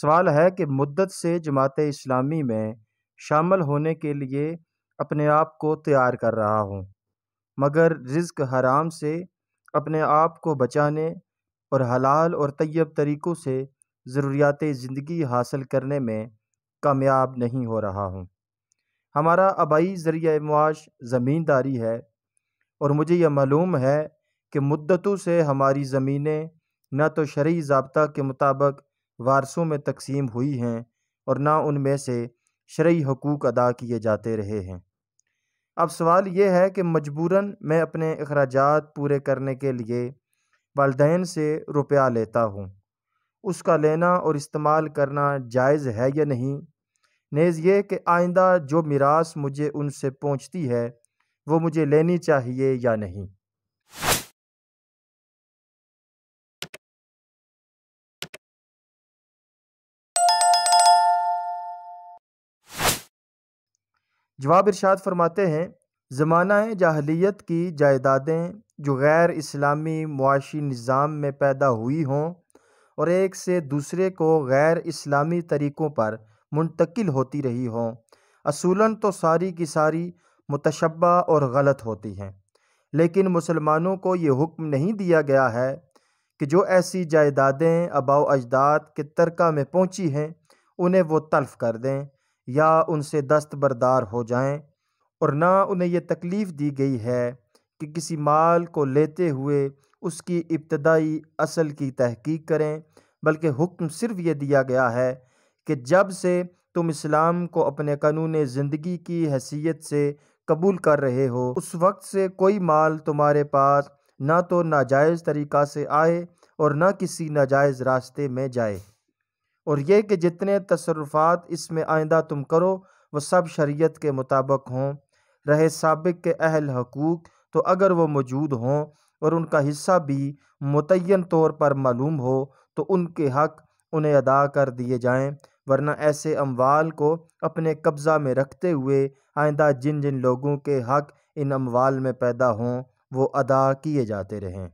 सवाल है कि मुद्दत से जमात इस्लामी में शामिल होने के लिए अपने आप को तैयार कर रहा हूँ मगर रिज्क हराम से अपने आप को बचाने और हलाल और तय्यब तरीक़ों से ज़रूरियात ज़िंदगी हासिल करने में कामयाब नहीं हो रहा हूँ हमारा आबाई जरिया मुआश ज़मींदारी है और मुझे यह मालूम है कि मुद्दतों से हमारी ज़मीनें न तो शरी जबता के मुताबिक वारसों में तकसीम हुई हैं और ना उनमें से शरी हकूक़ अदा किए जाते रहे हैं अब सवाल ये है कि मजबूरन मैं अपने अखराज पूरे करने के लिए वालदेन से रुपया लेता हूँ उसका लेना और इस्तेमाल करना जायज़ है या नहीं नेज़ ये कि आइंदा जो मिरास मुझे उनसे पहुँचती है वो मुझे लेनी चाहिए या नहीं जवाब इरशाद फरमाते हैं ज़माना जाहलीत की जायदादें जो गैर इस्लामी मुआशी निज़ाम में पैदा हुई हों और एक से दूसरे को गैर इस्लामी तरीक़ों पर मुंतकिल होती रही हों असूलन तो सारी की सारी मुतशबा और गलत होती हैं लेकिन मुसलमानों को ये हुक्म नहीं दिया गया है कि जो ऐसी जायदादें अबाव अजदाद के तरका में पहुँची हैं उन्हें वो तल्फ कर दें या उनसे दस्तबरदार हो जाएं और ना उन्हें यह तकलीफ़ दी गई है कि किसी माल को लेते हुए उसकी इब्तदाई असल की तहकीक करें बल्कि हुक्म सिर्फ ये दिया गया है कि जब से तुम इस्लाम को अपने कानून ज़िंदगी की हैसियत से कबूल कर रहे हो उस वक्त से कोई माल तुम्हारे पास ना तो नाजायज़ तरीक़ा से आए और ना किसी नाजायज़ रास्ते में जाए और ये कि जितने तसरफात इसमें आइंदा तुम करो वह सब शरीयत के मुताबिक हों रहे सबक के अहल हकूक़ तो अगर वह मौजूद हों और उनका हिस्सा भी मुतन तौर पर मालूम हो तो उनके हक उन्हें अदा कर दिए जाएँ वरना ऐसे अमवाल को अपने कब्ज़ा में रखते हुए आइंदा जिन जिन लोगों के हक इन अमवाल में पैदा हों वो अदा किए जाते रहें